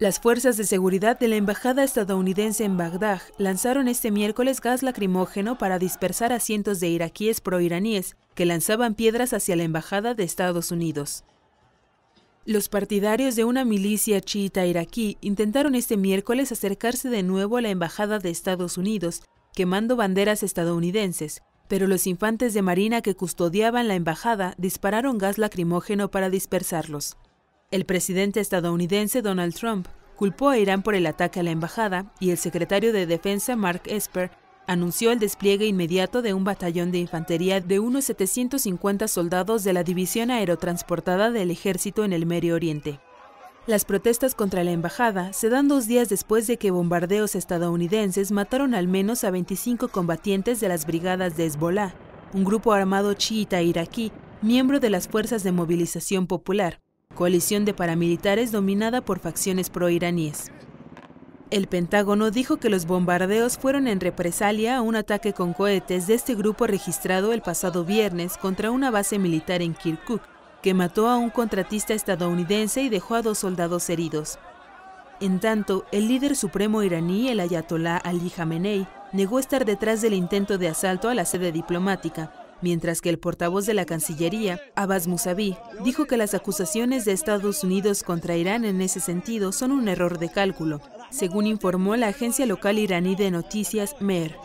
Las fuerzas de seguridad de la Embajada estadounidense en Bagdad lanzaron este miércoles gas lacrimógeno para dispersar a cientos de iraquíes proiraníes que lanzaban piedras hacia la Embajada de Estados Unidos. Los partidarios de una milicia chiita iraquí intentaron este miércoles acercarse de nuevo a la Embajada de Estados Unidos, quemando banderas estadounidenses, pero los infantes de marina que custodiaban la embajada dispararon gas lacrimógeno para dispersarlos. El presidente estadounidense Donald Trump culpó a Irán por el ataque a la embajada y el secretario de Defensa Mark Esper anunció el despliegue inmediato de un batallón de infantería de unos 750 soldados de la División Aerotransportada del Ejército en el Medio Oriente. Las protestas contra la embajada se dan dos días después de que bombardeos estadounidenses mataron al menos a 25 combatientes de las brigadas de Hezbollah, un grupo armado chiita iraquí, miembro de las Fuerzas de Movilización Popular, coalición de paramilitares dominada por facciones proiraníes. El Pentágono dijo que los bombardeos fueron en represalia a un ataque con cohetes de este grupo registrado el pasado viernes contra una base militar en Kirkuk, que mató a un contratista estadounidense y dejó a dos soldados heridos. En tanto, el líder supremo iraní, el ayatolá Ali Khamenei, negó estar detrás del intento de asalto a la sede diplomática, mientras que el portavoz de la Cancillería, Abbas Mousavi, dijo que las acusaciones de Estados Unidos contra Irán en ese sentido son un error de cálculo, según informó la agencia local iraní de noticias MER.